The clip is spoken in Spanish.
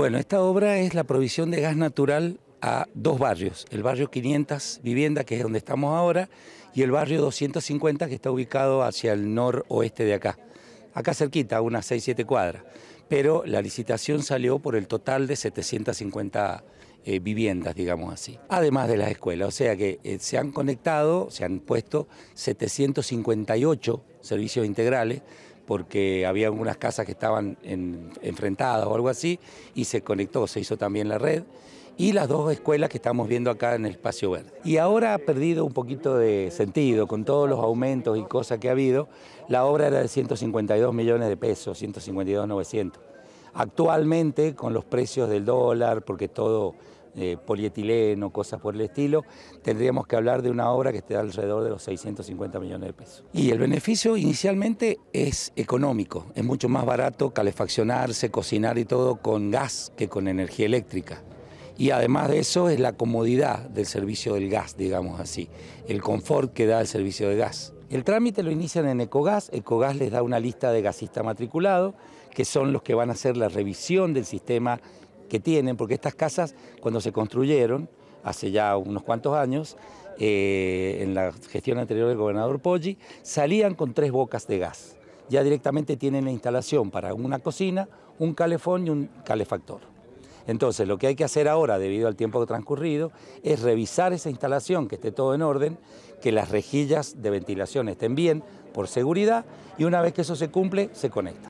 Bueno, esta obra es la provisión de gas natural a dos barrios, el barrio 500 viviendas, que es donde estamos ahora, y el barrio 250, que está ubicado hacia el noroeste de acá, acá cerquita, unas 6-7 cuadras. Pero la licitación salió por el total de 750 eh, viviendas, digamos así, además de las escuelas. O sea que eh, se han conectado, se han puesto 758 servicios integrales, porque había algunas casas que estaban enfrentadas o algo así, y se conectó, se hizo también la red, y las dos escuelas que estamos viendo acá en el espacio verde. Y ahora ha perdido un poquito de sentido, con todos los aumentos y cosas que ha habido, la obra era de 152 millones de pesos, 152.900. Actualmente, con los precios del dólar, porque todo eh, polietileno, cosas por el estilo, tendríamos que hablar de una obra que esté alrededor de los 650 millones de pesos. Y el beneficio inicialmente es económico, es mucho más barato calefaccionarse, cocinar y todo con gas que con energía eléctrica. Y además de eso es la comodidad del servicio del gas, digamos así, el confort que da el servicio de gas. El trámite lo inician en Ecogas, Ecogas les da una lista de gasistas matriculados, que son los que van a hacer la revisión del sistema que tienen, porque estas casas cuando se construyeron, hace ya unos cuantos años, eh, en la gestión anterior del gobernador Poggi, salían con tres bocas de gas. Ya directamente tienen la instalación para una cocina, un calefón y un calefactor. Entonces, lo que hay que hacer ahora, debido al tiempo transcurrido, es revisar esa instalación, que esté todo en orden, que las rejillas de ventilación estén bien por seguridad y una vez que eso se cumple, se conecta.